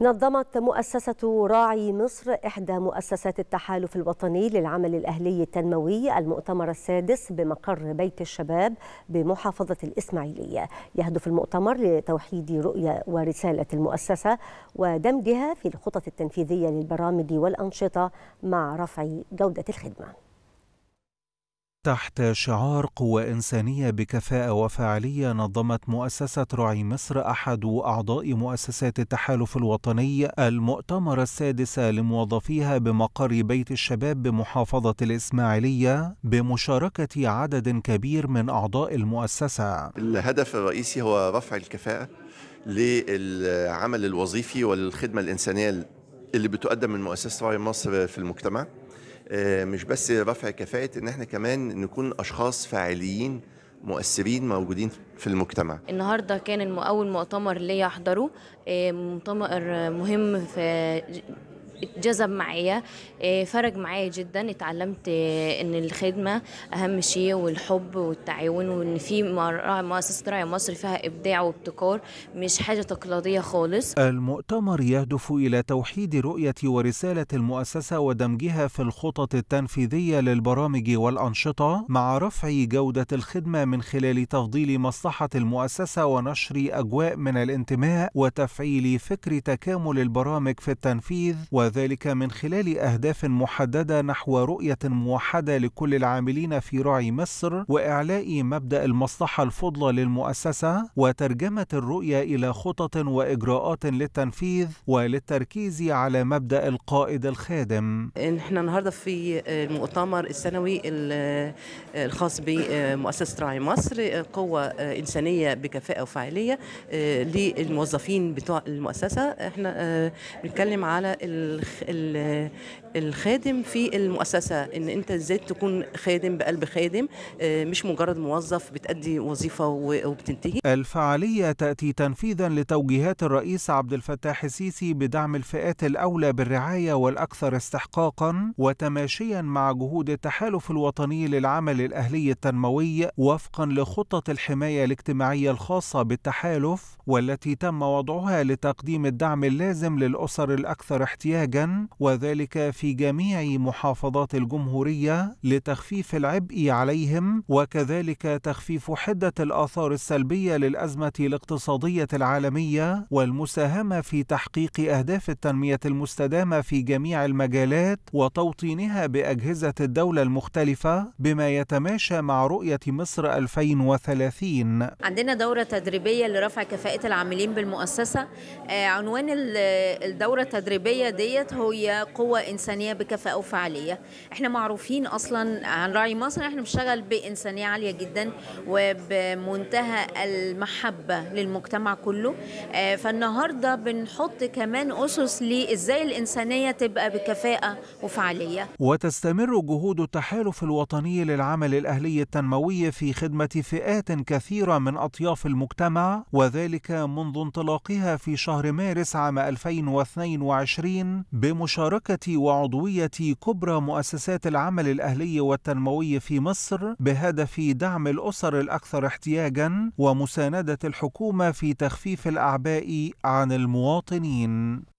نظمت مؤسسة راعي مصر إحدى مؤسسات التحالف الوطني للعمل الأهلي التنموي المؤتمر السادس بمقر بيت الشباب بمحافظة الإسماعيلية يهدف المؤتمر لتوحيد رؤية ورسالة المؤسسة ودمجها في الخطط التنفيذية للبرامج والأنشطة مع رفع جودة الخدمة تحت شعار قوى إنسانية بكفاءة وفاعلية نظمت مؤسسة رعي مصر أحد أعضاء مؤسسات التحالف الوطني المؤتمر السادس لموظفيها بمقر بيت الشباب بمحافظة الإسماعيلية بمشاركة عدد كبير من أعضاء المؤسسة الهدف الرئيسي هو رفع الكفاءة للعمل الوظيفي والخدمة الإنسانية اللي بتقدم من مؤسسة رعي مصر في المجتمع آه، مش بس رفع كفاءه ان احنا كمان نكون اشخاص فاعلين مؤثرين موجودين في المجتمع النهارده كان اول مؤتمر لي احضره آه، مؤتمر مهم في اتجذب معايا آه، فرق معايا جدا اتعلمت آه، ان الخدمه اهم شيء والحب والتعاون وان في مؤسسه راعي مصر فيها ابداع وابتكار مش حاجه تقليديه خالص المؤتمر يهدف الى توحيد رؤيه ورساله المؤسسه ودمجها في الخطط التنفيذيه للبرامج والانشطه مع رفع جوده الخدمه من خلال تفضيل مصلحه المؤسسه ونشر اجواء من الانتماء وتفعيل فكر تكامل البرامج في التنفيذ و وذلك من خلال أهداف محددة نحو رؤية موحدة لكل العاملين في رعي مصر وإعلاء مبدأ المصلحة الفضلى للمؤسسة وترجمة الرؤية إلى خطط وإجراءات للتنفيذ وللتركيز على مبدأ القائد الخادم إحنا النهاردة في المؤتمر السنوي الخاص بمؤسسة رعي مصر قوة إنسانية بكفاءة وفاعلية آه، للموظفين بتوع المؤسسة إحنا آه، بنتكلم على الخادم في المؤسسه ان انت ازاي تكون خادم بقلب خادم آه، مش مجرد موظف بتأدي وظيفه وبتنتهي الفعاليه تاتي تنفيذا لتوجيهات الرئيس عبد الفتاح السيسي بدعم الفئات الاولى بالرعايه والاكثر استحقاقا وتماشيا مع جهود التحالف الوطني للعمل الاهلي التنموي وفقا لخطه الحمايه الاجتماعيه الخاصه بالتحالف والتي تم وضعها لتقديم الدعم اللازم للاسر الاكثر احتياجا إنتاجا وذلك في جميع محافظات الجمهورية لتخفيف العبء عليهم وكذلك تخفيف حدة الآثار السلبية للأزمة الاقتصادية العالمية والمساهمة في تحقيق أهداف التنمية المستدامة في جميع المجالات وتوطينها بأجهزة الدولة المختلفة بما يتماشى مع رؤية مصر 2030 عندنا دورة تدريبية لرفع كفاءة العاملين بالمؤسسة آه، عنوان الدورة التدريبية دي ديت هي قوة إنسانية بكفاءة وفعالية احنا معروفين أصلا عن رعي مصر احنا بنشتغل بإنسانية عالية جدا وبمنتهى المحبة للمجتمع كله آه، فالنهاردة بنحط كمان أسس لإزاي الإنسانية تبقى بكفاءة وفعالية وتستمر جهود التحالف الوطني للعمل الأهلي التنموي في خدمة فئات كثيرة من أطياف المجتمع وذلك منذ انطلاقها في شهر مارس عام 2022 بمشاركة وعضوية كبرى مؤسسات العمل الأهلي والتنموي في مصر بهدف دعم الأسر الأكثر احتياجا ومساندة الحكومة في تخفيف الأعباء عن المواطنين